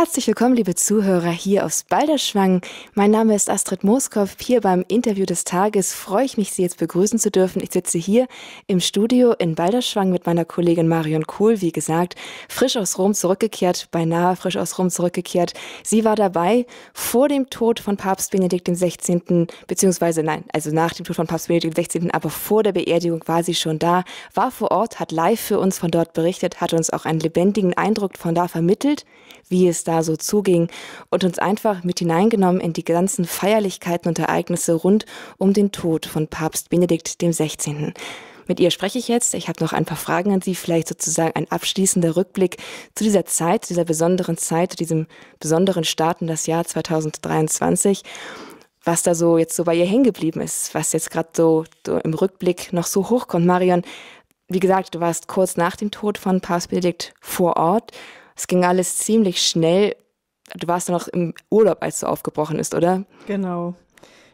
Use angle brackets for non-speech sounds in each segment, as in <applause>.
Herzlich willkommen, liebe Zuhörer, hier aus Balderschwang. Mein Name ist Astrid Moskow. Hier beim Interview des Tages freue ich mich, Sie jetzt begrüßen zu dürfen. Ich sitze hier im Studio in Balderschwang mit meiner Kollegin Marion Kohl, wie gesagt, frisch aus Rom zurückgekehrt, beinahe frisch aus Rom zurückgekehrt. Sie war dabei vor dem Tod von Papst Benedikt XVI., beziehungsweise nein, also nach dem Tod von Papst Benedikt XVI., aber vor der Beerdigung war sie schon da, war vor Ort, hat live für uns von dort berichtet, hat uns auch einen lebendigen Eindruck von da vermittelt, wie es da da so zuging und uns einfach mit hineingenommen in die ganzen Feierlichkeiten und Ereignisse rund um den Tod von Papst Benedikt XVI. Mit ihr spreche ich jetzt. Ich habe noch ein paar Fragen an Sie, vielleicht sozusagen ein abschließender Rückblick zu dieser Zeit, zu dieser besonderen Zeit, zu diesem besonderen Start in das Jahr 2023 was da so jetzt so bei ihr hängen geblieben ist, was jetzt gerade so, so, im Rückblick noch so hochkommt. Marion, wie gesagt, du warst kurz nach dem Tod von Papst Benedikt vor Ort. Es ging alles ziemlich schnell. Du warst noch im Urlaub, als du aufgebrochen ist, oder? Genau.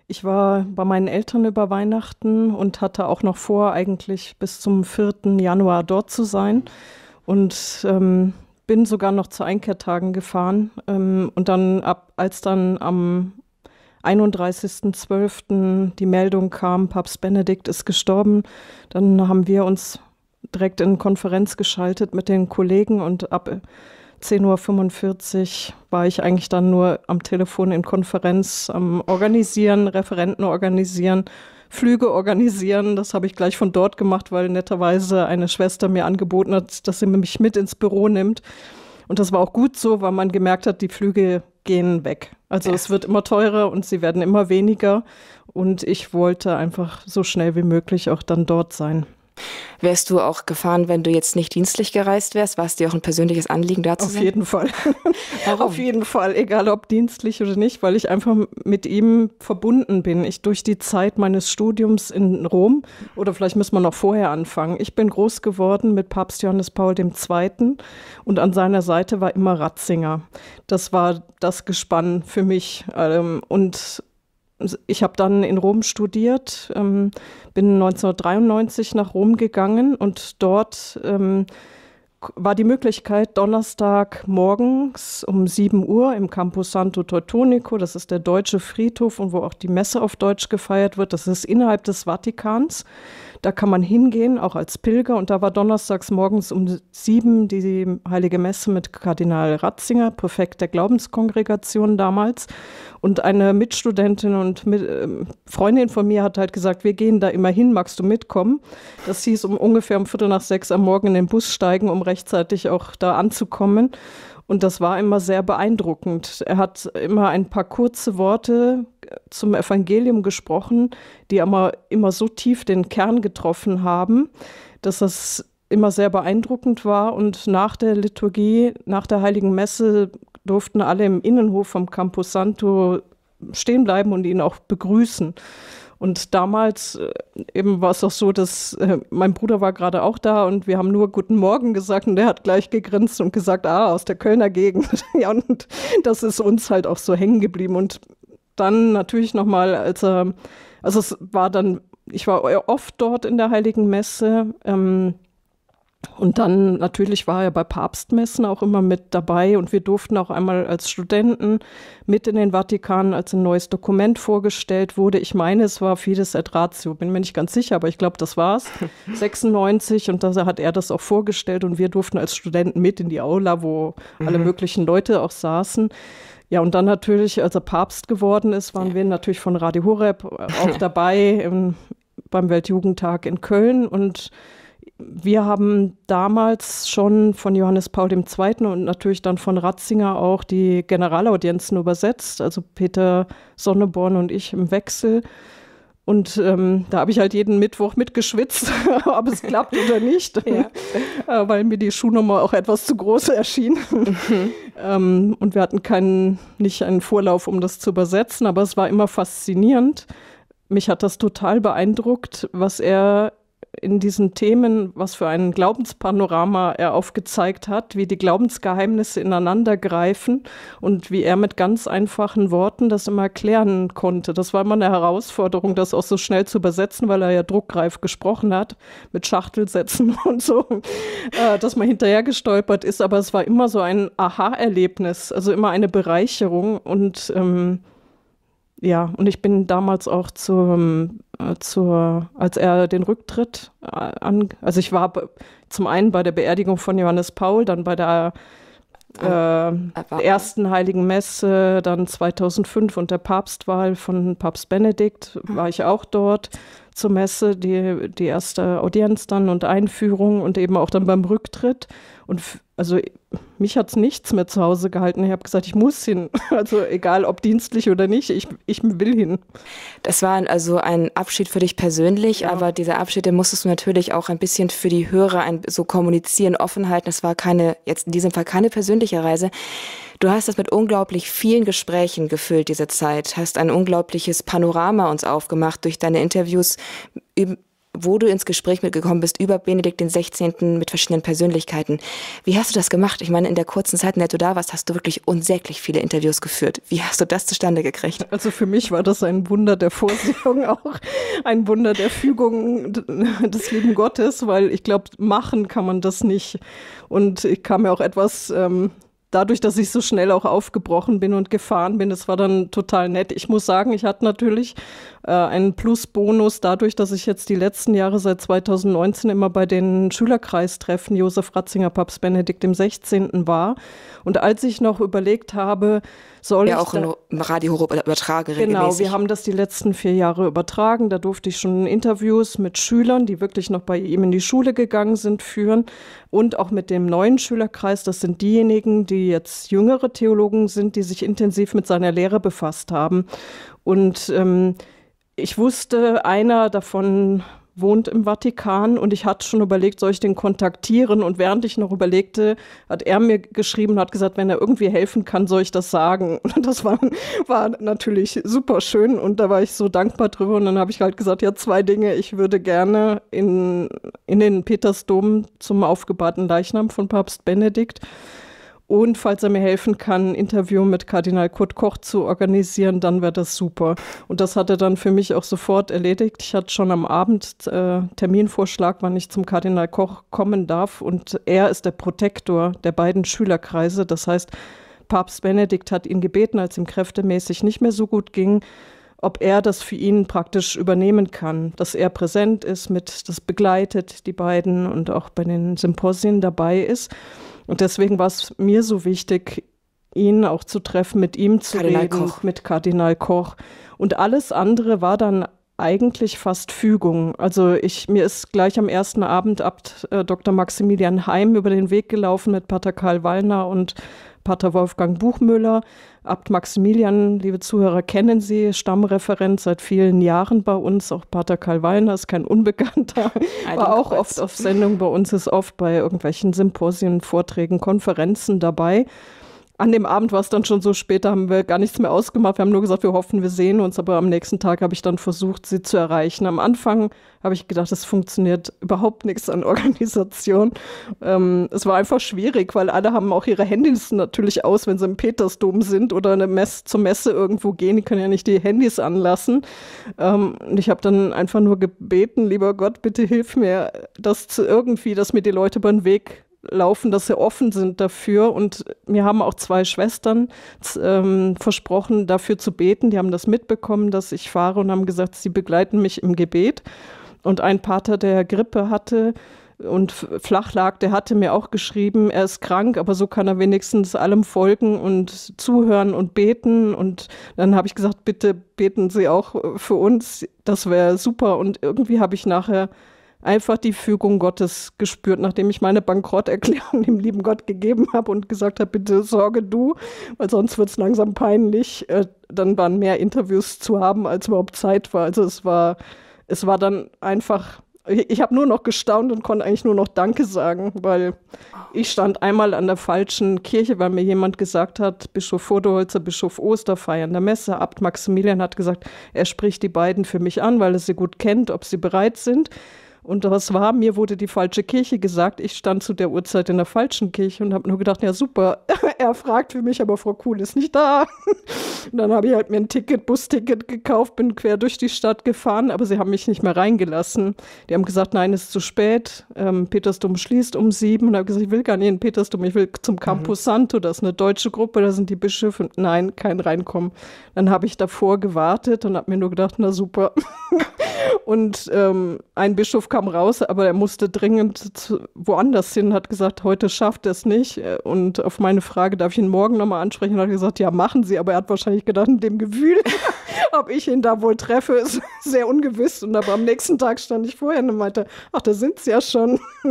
Ich war bei meinen Eltern über Weihnachten und hatte auch noch vor, eigentlich bis zum 4. Januar dort zu sein. Und ähm, bin sogar noch zu Einkehrtagen gefahren. Ähm, und dann, ab, als dann am 31.12. die Meldung kam, Papst Benedikt ist gestorben, dann haben wir uns direkt in Konferenz geschaltet mit den Kollegen und ab 10.45 Uhr war ich eigentlich dann nur am Telefon in Konferenz am Organisieren, Referenten organisieren, Flüge organisieren. Das habe ich gleich von dort gemacht, weil netterweise eine Schwester mir angeboten hat, dass sie mich mit ins Büro nimmt. Und das war auch gut so, weil man gemerkt hat, die Flüge gehen weg. Also ja. es wird immer teurer und sie werden immer weniger. Und ich wollte einfach so schnell wie möglich auch dann dort sein. Wärst du auch gefahren, wenn du jetzt nicht dienstlich gereist wärst? War es dir auch ein persönliches Anliegen dazu? Auf jeden Fall. <laughs> Warum? Auf jeden Fall, egal ob dienstlich oder nicht, weil ich einfach mit ihm verbunden bin. Ich durch die Zeit meines Studiums in Rom oder vielleicht müssen wir noch vorher anfangen. Ich bin groß geworden mit Papst Johannes Paul II. und an seiner Seite war immer Ratzinger. Das war das Gespann für mich ähm, und also ich habe dann in Rom studiert, ähm, bin 1993 nach Rom gegangen und dort ähm, war die Möglichkeit, Donnerstag morgens um 7 Uhr im Campus Santo Teutonico, das ist der deutsche Friedhof und wo auch die Messe auf Deutsch gefeiert wird, das ist innerhalb des Vatikans, da kann man hingehen, auch als Pilger. Und da war donnerstags morgens um sieben die Heilige Messe mit Kardinal Ratzinger, Präfekt der Glaubenskongregation damals. Und eine Mitstudentin und mit, äh, Freundin von mir hat halt gesagt, wir gehen da immer hin, magst du mitkommen? Das hieß um ungefähr um Viertel nach sechs am Morgen in den Bus steigen, um rechtzeitig auch da anzukommen. Und das war immer sehr beeindruckend. Er hat immer ein paar kurze Worte äh, zum Evangelium gesprochen, die immer, immer so tief den Kern getroffen haben, dass das immer sehr beeindruckend war. Und nach der Liturgie, nach der Heiligen Messe, durften alle im Innenhof vom Campo Santo stehen bleiben und ihn auch begrüßen. Und damals äh, eben war es auch so, dass äh, mein Bruder war gerade auch da und wir haben nur Guten Morgen gesagt und er hat gleich gegrinst und gesagt, ah, aus der Kölner Gegend. <laughs> ja, und das ist uns halt auch so hängen geblieben. Und dann natürlich nochmal, als er, also es war dann, ich war oft dort in der Heiligen Messe. Ähm, und dann natürlich war er bei Papstmessen auch immer mit dabei und wir durften auch einmal als Studenten mit in den Vatikan, als ein neues Dokument vorgestellt wurde. Ich meine, es war Fides et Ratio, bin mir nicht ganz sicher, aber ich glaube, das war es. 96 und da hat er das auch vorgestellt und wir durften als Studenten mit in die Aula, wo mhm. alle möglichen Leute auch saßen. Ja, und dann natürlich, als er Papst geworden ist, waren ja. wir natürlich von Radio Horeb äh, auch <laughs> dabei im, beim Weltjugendtag in Köln und wir haben damals schon von Johannes Paul II. und natürlich dann von Ratzinger auch die Generalaudienzen übersetzt, also Peter Sonneborn und ich im Wechsel. Und ähm, da habe ich halt jeden Mittwoch mitgeschwitzt, <laughs> ob es klappt oder nicht, <laughs> ja. <laughs> äh, weil mir die Schuhnummer auch etwas zu groß erschien. Mhm. ähm, und wir hatten keinen, nicht einen Vorlauf, um das zu übersetzen, aber es war immer faszinierend. Mich hat das total beeindruckt, was er in diesen Themen, was für ein Glaubenspanorama er aufgezeigt hat, wie die Glaubensgeheimnisse ineinandergreifen und wie er mit ganz einfachen Worten das immer erklären konnte. Das war immer eine Herausforderung, das auch so schnell zu übersetzen, weil er ja druckreif gesprochen hat, mit Schachtelsätzen <laughs> und so, äh, dass man hinterher gestolpert ist. Aber es war immer so ein Aha-Erlebnis, also immer eine Bereicherung und ähm, ja, und ich bin damals auch zum, äh, zur, als er den Rücktritt äh, an, also ich war zum einen bei der Beerdigung von Johannes Paul, dann bei der ah, äh, ersten Heiligen Messe, dann 2005 und der Papstwahl von Papst Benedikt war mhm. ich auch dort zur Messe die, die erste Audienz dann und Einführung und eben auch dann beim Rücktritt. Und also mich hat es nichts mehr zu Hause gehalten. Ich habe gesagt, ich muss hin. <laughs> Also egal ob dienstlich oder nicht, ich, ich will hin. Das war also ein Abschied für dich persönlich, ja. aber dieser Abschied, den musstest du natürlich auch ein bisschen für die Hörer ein, so kommunizieren, offen halten. Es war keine, jetzt in diesem Fall keine persönliche Reise. Du hast es mit unglaublich vielen Gesprächen gefüllt, diese Zeit, hast ein unglaubliches Panorama uns aufgemacht durch deine Interviews, wo du ins Gespräch mitgekommen bist über Benedikt XVI. mit verschiedenen Persönlichkeiten. Wie hast du das gemacht? Ich meine, in der kurzen Zeit, in der du da warst, hast du wirklich unsäglich viele Interviews geführt. Wie hast du das zustande gekriegt? Also für mich war das ein Wunder der Vorsehung <laughs> auch, ein Wunder der Fügung des lieben Gottes, weil ich glaube, machen kann man das nicht. Und ich kam mir auch etwas ähm, dadurch, dass ich so schnell auch aufgebrochen bin und gefahren bin, das war dann total nett. Ich muss sagen, ich hatte natürlich äh, einen Plusbonus dadurch, dass ich jetzt die letzten Jahre seit 2019 immer bei den Schülerkreistreffen Josef Ratzinger Papst Benedikt im 16. war. Und als ich noch überlegt habe, soll ja, ich. Ja, auch im Radio Horeb äh, übertrage Genau, regelmäßig. wir haben das die letzten vier Jahre übertragen. Da durfte ich schon Interviews mit Schülern, die wirklich noch bei ihm in die Schule gegangen sind, führen. Und auch mit dem neuen Schülerkreis. Das sind diejenigen, die jetzt jüngere Theologen sind, die sich intensiv mit seiner Lehre befasst haben. Und ähm, ich wusste, einer davon wohnt im Vatikan und ich hatte schon überlegt, soll ich den kontaktieren? Und während ich noch überlegte, hat er mir geschrieben und hat gesagt, wenn er irgendwie helfen kann, soll ich das sagen. <laughs> Und das war, war natürlich super schön und da war ich so dankbar drüber. Und dann habe ich halt gesagt, ja, zwei Dinge. Ich würde gerne in, in den Petersdom zum aufgebahrten Leichnam von Papst Benedikt und falls er mir helfen kann, ein Interview mit Kardinal Kurt Koch zu organisieren, dann wäre das super. Und das hat er dann für mich auch sofort erledigt. Ich hatte schon am Abend äh, Terminvorschlag, wann ich zum Kardinal Koch kommen darf. Und er ist der Protektor der beiden Schülerkreise. Das heißt, Papst Benedikt hat ihn gebeten, als ihm kräftemäßig nicht mehr so gut ging, ob er das für ihn praktisch übernehmen kann, dass er präsent ist, mit das begleitet die beiden und auch bei den Symposien dabei ist. Und deswegen war es mir so wichtig, ihn auch zu treffen, mit ihm zu Kardinal reden, Koch. mit Kardinal Koch. Und alles andere war dann eigentlich fast Fügung. Also ich, mir ist gleich am ersten Abend Abt äh, Dr. Maximilian Heim über den Weg gelaufen mit Pater Karl Wallner und Pater Wolfgang Buchmüller. Abt Maximilian, liebe Zuhörer, kennen Sie, Stammreferent seit vielen Jahren bei uns, auch Pater Karl Weiner ist kein Unbekannter, <laughs> war auch oft auf Sendung bei uns, ist oft bei irgendwelchen Symposien, Vorträgen, Konferenzen dabei an dem Abend war es dann schon so spät, da haben wir gar nichts mehr ausgemacht. Wir haben nur gesagt, wir hoffen, wir sehen uns. Aber am nächsten Tag habe ich dann versucht, sie zu erreichen. Am Anfang habe ich gedacht, es funktioniert überhaupt nichts an <laughs> Organisation. Ähm, es war einfach schwierig, weil alle haben auch ihre Handys natürlich aus, wenn sie im Petersdom sind oder eine Mess zur Messe irgendwo gehen. Die können ja nicht die Handys anlassen. Ähm, und ich habe dann einfach nur gebeten, lieber Gott, bitte hilf mir, dass irgendwie, dass mir die Leute über den Weg laufen, dass sie offen sind dafür. Und mir haben auch zwei Schwestern ähm, versprochen, dafür zu beten. Die haben das mitbekommen, dass ich fahre und haben gesagt, sie begleiten mich im Gebet. Und ein Pater, der Grippe hatte, und flach lag, der hatte mir auch geschrieben, er ist krank, aber so kann er wenigstens allem folgen und zuhören und beten. Und dann habe ich gesagt, bitte beten Sie auch äh, für uns, das wäre super. Und irgendwie habe ich nachher einfach die Fügung Gottes gespürt, nachdem ich meine Bankrotterklärung <laughs> dem lieben Gott gegeben habe und gesagt habe, bitte sorge du, weil sonst wird es langsam peinlich. Äh, dann waren mehr Interviews zu haben, als überhaupt Zeit war. Also es war, es war dann einfach ich habe nur noch gestaunt und konnte eigentlich nur noch Danke sagen, weil ich stand einmal an der falschen Kirche, weil mir jemand gesagt hat, Bischof Vorderholzer, Bischof Oster feiern der Messe. Abt Maximilian hat gesagt, er spricht die beiden für mich an, weil er sie gut kennt, ob sie bereit sind. Und das war, mir wurde die falsche Kirche gesagt. Ich stand zu der Uhrzeit in der falschen Kirche und habe nur gedacht, ja super, <laughs> er fragt für mich, aber Frau Kuhl ist nicht da. <laughs> Und dann habe ich halt mir ein Ticket, Busticket gekauft, bin quer durch die Stadt gefahren, aber sie haben mich nicht mehr reingelassen. Die haben gesagt, nein, es ist zu spät. Ähm, Petersdom schließt um sieben. Und habe gesagt, ich will gar nicht in Petersdom, ich will zum Campus mhm. Santo. Das ist eine deutsche Gruppe, da sind die Bischöfe. Und nein, kein Reinkommen. Dann habe ich davor gewartet und habe mir nur gedacht, na super. <laughs> und ähm, ein Bischof kam kam raus, aber er musste dringend woanders hin, hat gesagt, heute schafft er es nicht. Und auf meine Frage, darf ich ihn morgen nochmal ansprechen, hat er gesagt, ja, machen Sie. Aber er hat wahrscheinlich gedacht, in dem Gewühl, <laughs> ob ich ihn da wohl treffe, ist <laughs> sehr ungewiss. Und aber am nächsten Tag stand ich vorher und meinte, ach, da sind Sie ja schon. <laughs>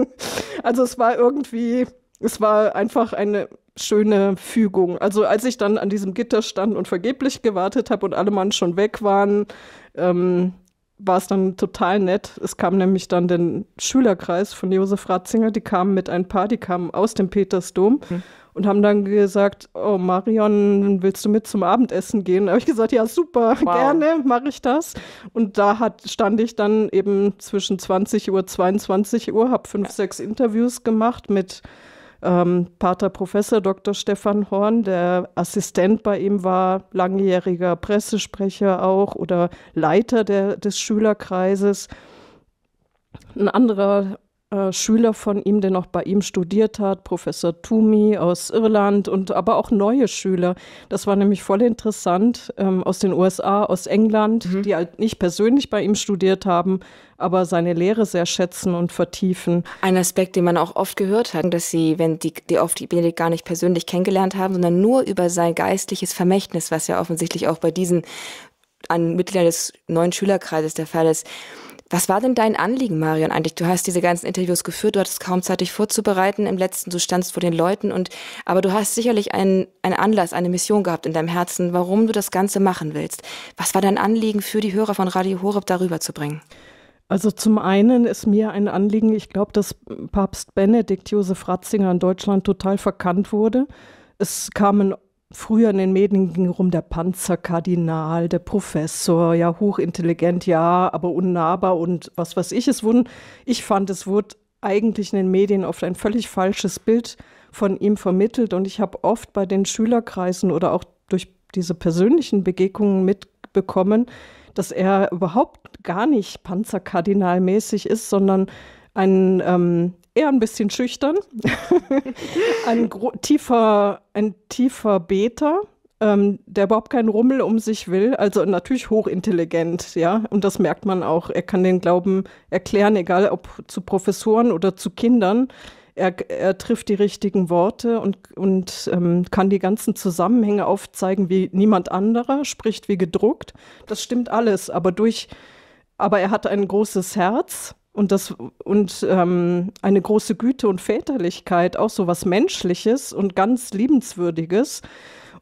also es war irgendwie, es war einfach eine schöne Fügung. Also als ich dann an diesem Gitter stand und vergeblich gewartet habe und alle Mann schon weg waren, ähm, war es dann total nett. Es kam nämlich dann den Schülerkreis von Josef Ratzinger, die kamen mit ein paar, die kamen aus dem Petersdom mhm. und haben dann gesagt, oh Marion, willst du mit zum Abendessen gehen? Da habe ich gesagt, ja super, wow. gerne mache ich das. Und da hat, stand ich dann eben zwischen 20 Uhr, 22 Uhr, habe fünf, ja. sechs Interviews gemacht mit ähm, Pater Professor Dr. Stefan Horn, der Assistent bei ihm war, langjähriger Pressesprecher auch oder Leiter der, des Schülerkreises. Ein anderer äh, Schüler von ihm, der noch bei ihm studiert hat, Professor Toomey aus Irland und aber auch neue Schüler. Das war nämlich voll interessant ähm, aus den USA, aus England, mhm. die halt nicht persönlich bei ihm studiert haben, aber seine Lehre sehr schätzen und vertiefen. Ein Aspekt, den man auch oft gehört hat, dass sie, wenn die, die oft die Benedikt gar nicht persönlich kennengelernt haben, sondern nur über sein geistliches Vermächtnis, was ja offensichtlich auch bei diesen an Mitgliedern des neuen Schülerkreises der Fall ist, was war denn dein Anliegen, Marion, eigentlich? Du hast diese ganzen Interviews geführt, du hattest kaum Zeit, dich vorzubereiten. Im letzten, du standst vor den Leuten und, aber du hast sicherlich einen, einen Anlass, eine Mission gehabt in deinem Herzen, warum du das Ganze machen willst. Was war dein Anliegen für die Hörer von Radio Horeb darüber zu bringen? Also zum einen ist mir ein Anliegen, ich glaube, dass Papst Benedikt Josef Ratzinger in Deutschland total verkannt wurde. Es kamen Früher in den Medien ging rum der Panzerkardinal, der Professor, ja, hochintelligent, ja, aber unnahbar und was weiß ich. Es wurden, ich fand, es wurde eigentlich in den Medien oft ein völlig falsches Bild von ihm vermittelt und ich habe oft bei den Schülerkreisen oder auch durch diese persönlichen Begegnungen mitbekommen, dass er überhaupt gar nicht panzerkardinalmäßig ist, sondern ein ähm, eher ein bisschen schüchtern, <laughs> ein tiefer, ein tiefer Beter, ähm, der überhaupt keinen Rummel um sich will. Also natürlich hochintelligent, ja. Und das merkt man auch. Er kann den Glauben erklären, egal ob zu Professoren oder zu Kindern. Er, er trifft die richtigen Worte und, und ähm, kann die ganzen Zusammenhänge aufzeigen, wie niemand anderer, spricht wie gedruckt. Das stimmt alles, aber durch, aber er hat ein großes Herz und das und ähm, eine große Güte und Väterlichkeit, auch so was Menschliches und ganz Liebenswürdiges.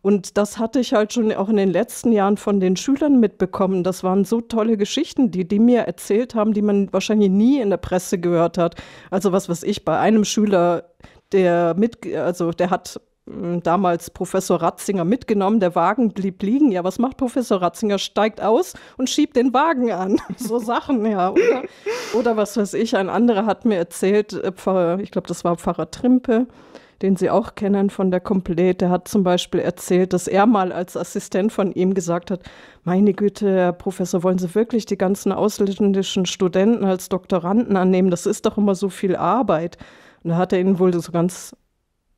Und das hatte ich halt schon auch in den letzten Jahren von den Schülern mitbekommen. Das waren so tolle Geschichten, die die mir erzählt haben, die man wahrscheinlich nie in der Presse gehört hat. Also was, was ich bei einem Schüler, der mit, also der hat hm, damals Professor Ratzinger mitgenommen. Der Wagen blieb liegen. Ja, was macht Professor Ratzinger? Steigt aus und schiebt den Wagen an. <laughs> So Sachen, ja. Oder, oder was weiß ich, ein anderer hat mir erzählt, äh, Pfarrer, ich glaube, das war Pfarrer Trimpe, den Sie auch kennen von der Komplett, der hat zum Beispiel erzählt, dass er mal als Assistent von ihm gesagt hat, meine Güte, Herr Professor, wollen Sie wirklich die ganzen ausländischen Studenten als Doktoranden annehmen? Das ist doch immer so viel Arbeit. Und da hat er ihn wohl so ganz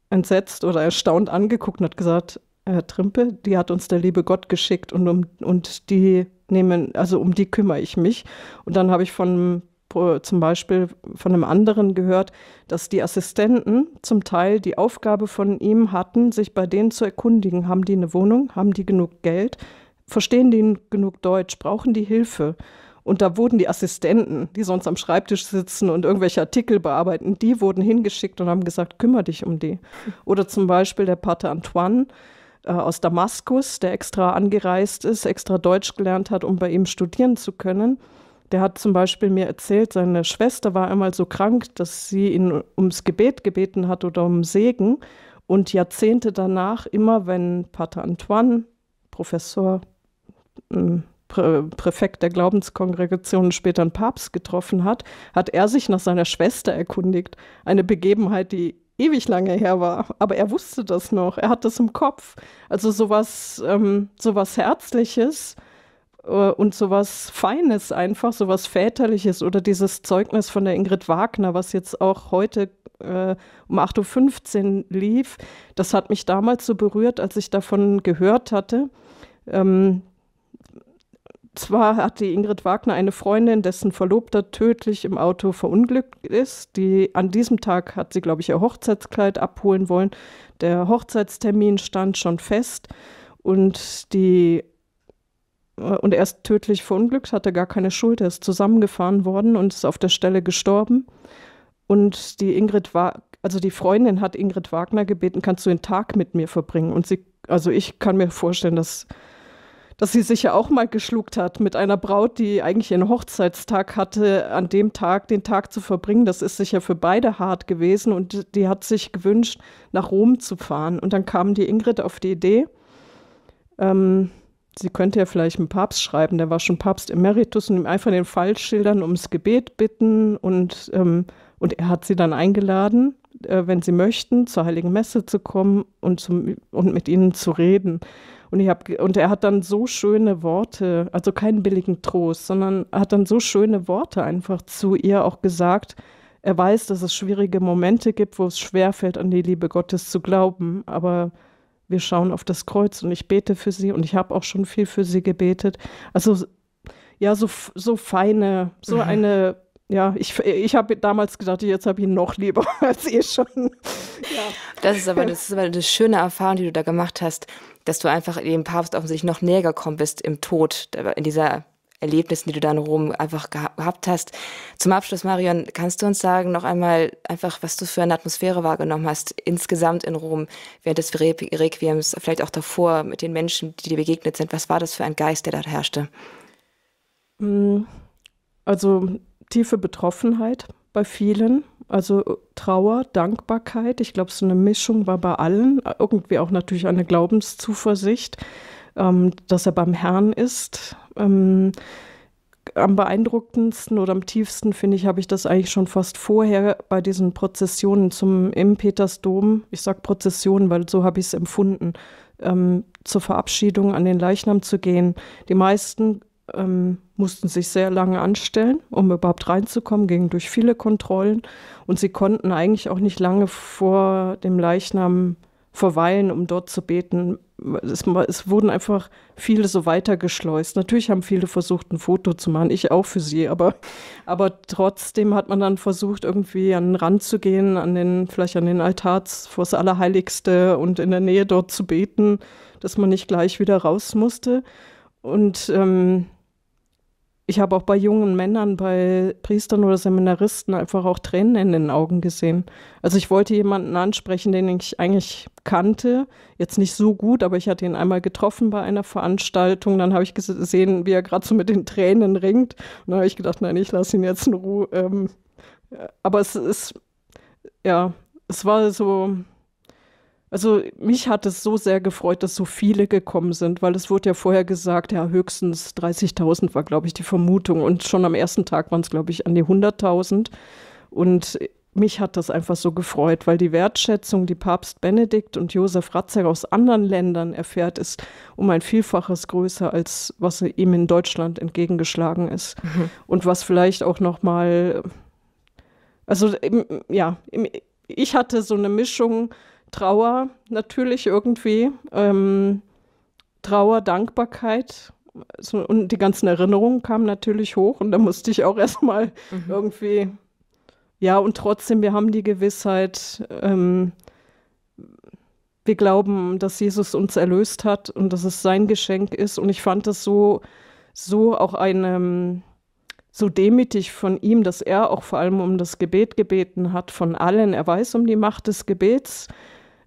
entsetzt oder erstaunt angeguckt und hat gesagt, Herr Trimpe, die hat uns der liebe Gott geschickt und um und die nehmen, also um die kümmere ich mich. Und dann habe ich von zum Beispiel von einem anderen gehört, dass die Assistenten zum Teil die Aufgabe von ihm hatten, sich bei denen zu erkundigen, haben die eine Wohnung, haben die genug Geld, verstehen die genug Deutsch, brauchen die Hilfe. Und da wurden die Assistenten, die sonst am Schreibtisch sitzen und irgendwelche Artikel bearbeiten, die wurden hingeschickt und haben gesagt, kümmere dich um die. Oder zum Beispiel der Pater Antoine äh, aus Damaskus, der extra angereist ist, extra Deutsch gelernt hat, um bei ihm studieren zu können. Der hat zum Beispiel mir erzählt, seine Schwester war einmal so krank, dass sie ihn ums Gebet gebeten hat oder um Segen. Und Jahrzehnte danach, immer wenn Pater Antoine, Professor, hm, Präfekt der Glaubenskongregation später ein Papst getroffen hat, hat er sich nach seiner Schwester erkundigt. Eine Begebenheit, die ewig lange her war. Aber er wusste das noch. Er hat das im Kopf. Also sowas, ähm, sowas Herzliches äh, und sowas Feines einfach, sowas Väterliches oder dieses Zeugnis von der Ingrid Wagner, was jetzt auch heute äh, um 8.15 Uhr lief, das hat mich damals so berührt, als ich davon gehört hatte. Ähm, zwar hatte Ingrid Wagner eine Freundin, dessen Verlobter tödlich im Auto verunglückt ist. Die, an diesem Tag hat sie, glaube ich, ihr Hochzeitskleid abholen wollen. Der Hochzeitstermin stand schon fest und die äh, und er ist tödlich verunglückt, hatte gar keine Schuld, er ist zusammengefahren worden und ist auf der Stelle gestorben. Und die Ingrid war, also die Freundin hat Ingrid Wagner gebeten, kannst du den Tag mit mir verbringen? Und sie, also ich kann mir vorstellen, dass dass sie sich ja auch mal geschluckt hat mit einer Braut, die eigentlich ihren Hochzeitstag hatte, an dem Tag den Tag zu verbringen. Das ist sicher für beide hart gewesen und die hat sich gewünscht, nach Rom zu fahren. Und dann kam die Ingrid auf die Idee, ähm, sie könnte ja vielleicht einen Papst schreiben, der war schon Papst Emeritus, und ihm einfach den Fall schildern, ums Gebet bitten und, ähm, und er hat sie dann eingeladen, äh, wenn sie möchten, zur Heiligen Messe zu kommen und, zum, und mit ihnen zu reden. Und, ich hab, und er hat dann so schöne Worte, also keinen billigen Trost, sondern hat dann so schöne Worte einfach zu ihr auch gesagt. Er weiß, dass es schwierige Momente gibt, wo es schwerfällt, an die Liebe Gottes zu glauben, aber wir schauen auf das Kreuz und ich bete für sie und ich habe auch schon viel für sie gebetet. Also ja, so, so feine, so mhm. eine ja, ich, ich habe damals gedacht, jetzt habe ich ihn noch lieber <laughs> als eh schon. Ja. Das, ist aber, das ist aber eine schöne Erfahrung, die du da gemacht hast, dass du einfach dem Papst offensichtlich noch näher gekommen bist im Tod, in dieser Erlebnissen, die du da in Rom einfach gehabt hast. Zum Abschluss, Marion, kannst du uns sagen noch einmal einfach, was du für eine Atmosphäre wahrgenommen hast, insgesamt in Rom, während des Requiems, vielleicht auch davor mit den Menschen, die dir begegnet sind. Was war das für ein Geist, der da herrschte? Hm, also tiefe Betroffenheit bei vielen, also äh, Trauer, Dankbarkeit. Ich glaube, so eine Mischung war bei allen. Irgendwie auch natürlich eine Glaubenszuversicht, ähm, dass er beim Herrn ist. Ähm, am beeindruckendsten oder am tiefsten, finde ich, habe ich das eigentlich schon fast vorher bei diesen Prozessionen zum, im Petersdom, ich sage Prozessionen, weil so habe ich es empfunden, ähm, zur Verabschiedung an den Leichnam zu gehen. Die meisten ähm, mussten sich sehr lange anstellen, um überhaupt reinzukommen, gingen durch viele Kontrollen und sie konnten eigentlich auch nicht lange vor dem Leichnam verweilen, um dort zu beten. Es, es, wurden einfach viele so weitergeschleust. Natürlich haben viele versucht, ein Foto zu machen, ich auch für sie, aber, aber trotzdem hat man dann versucht, irgendwie an den Rand zu gehen, an den, vielleicht an den Altar vor das Allerheiligste und in der Nähe dort zu beten, dass man nicht gleich wieder raus musste. Und ähm, ich habe auch bei jungen Männern, bei Priestern oder Seminaristen einfach auch Tränen in den Augen gesehen. Also ich wollte jemanden ansprechen, den ich eigentlich kannte, jetzt nicht so gut, aber ich hatte ihn einmal getroffen bei einer Veranstaltung. Dann habe ich gesehen, wie er gerade so mit den Tränen ringt. Und dann habe ich gedacht, nein, ich lasse ihn jetzt in Ruhe. Ähm, aber es ist, ja, es war so also mich hat es so sehr gefreut, dass so viele gekommen sind, weil es wurde ja vorher gesagt, ja höchstens 30.000 war, glaube ich, die Vermutung. Und schon am ersten Tag waren es, glaube ich, an die 100.000. Und mich hat das einfach so gefreut, weil die Wertschätzung, die Papst Benedikt und Josef Ratzinger aus anderen Ländern erfährt, ist um ein Vielfaches größer, als was ihm in Deutschland entgegengeschlagen ist. Mhm. Und was vielleicht auch nochmal, also ja, ich hatte so eine Mischung Trauer natürlich irgendwie, ähm, Trauer, Dankbarkeit so, und die ganzen Erinnerungen kamen natürlich hoch und da musste ich auch <laughs> erstmal mhm. irgendwie, ja, und trotzdem, wir haben die Gewissheit, ähm, wir glauben, dass Jesus uns erlöst hat und dass es sein Geschenk ist. Und ich fand das so, so auch einem, ähm, so demütig von ihm, dass er auch vor allem um das Gebet gebeten hat, von allen. Er weiß um die Macht des Gebets.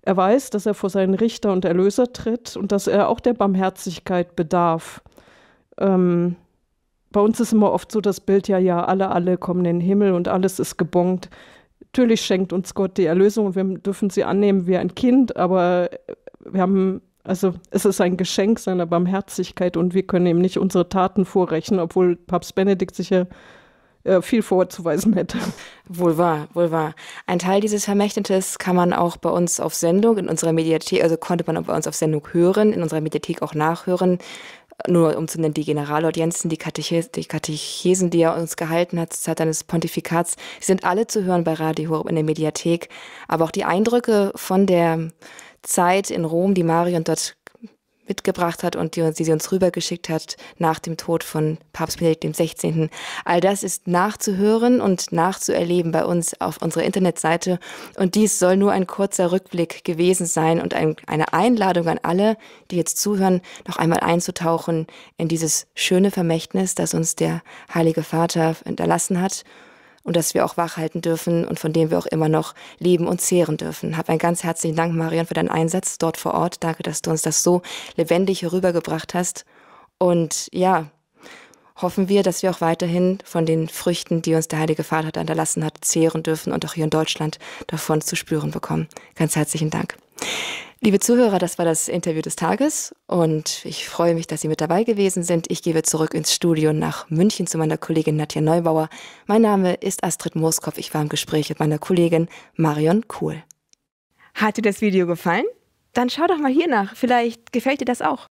Er weiß, dass er vor seinen Richter und Erlöser tritt und dass er auch der Barmherzigkeit bedarf. Ähm, bei uns ist immer oft so das Bild, ja, ja, alle, alle kommen in den Himmel und alles ist gebongt. Natürlich schenkt uns Gott die Erlösung und wir dürfen sie annehmen wie ein Kind, aber wir haben, also es ist ein Geschenk seiner Barmherzigkeit und wir können ihm nicht unsere Taten vorrechnen, obwohl Papst Benedikt sich ja äh, viel vorzuweisen hätte. Wohl wahr, wohl wahr. Ein Teil dieses Vermächtnisses kann man auch bei uns auf Sendung in unserer Mediathek, also konnte man auch bei uns auf Sendung hören, in unserer Mediathek auch nachhören. Nur um zu nennen, die Generalaudienzen, die, Kateches, die Katechesen, die er uns gehalten hat zur Zeit seines Pontifikats, sind alle zu hören bei Radio in der Mediathek. Aber auch die Eindrücke von der Zeit in Rom, die Marion dort mitgebracht hat und die, die sie uns rübergeschickt hat nach dem Tod von Papst Benedikt XVI. All das ist nachzuhören und nachzuerleben bei uns auf unserer Internetseite. Und dies soll nur ein kurzer Rückblick gewesen sein und ein, eine Einladung an alle, die jetzt zuhören, noch einmal einzutauchen in dieses schöne Vermächtnis, das uns der Heilige Vater hinterlassen hat und das wir auch wachhalten dürfen und von dem wir auch immer noch leben und zehren dürfen. Hab einen ganz herzlichen Dank, Marion, für deinen Einsatz dort vor Ort. Danke, dass du uns das so lebendig herübergebracht hast. Und ja, hoffen wir, dass wir auch weiterhin von den Früchten, die uns der Heilige Vater hinterlassen hat, zehren dürfen und auch hier in Deutschland davon zu spüren bekommen. Ganz herzlichen Dank. Liebe Zuhörer, das war das Interview des Tages und ich freue mich, dass Sie mit dabei gewesen sind. Ich gehe zurück ins Studio nach München zu meiner Kollegin Nadja Neubauer. Mein Name ist Astrid Moskopf. Ich war im Gespräch mit meiner Kollegin Marion Kuhl. Hat dir das Video gefallen? Dann schau doch mal hier nach. Vielleicht gefällt dir das auch.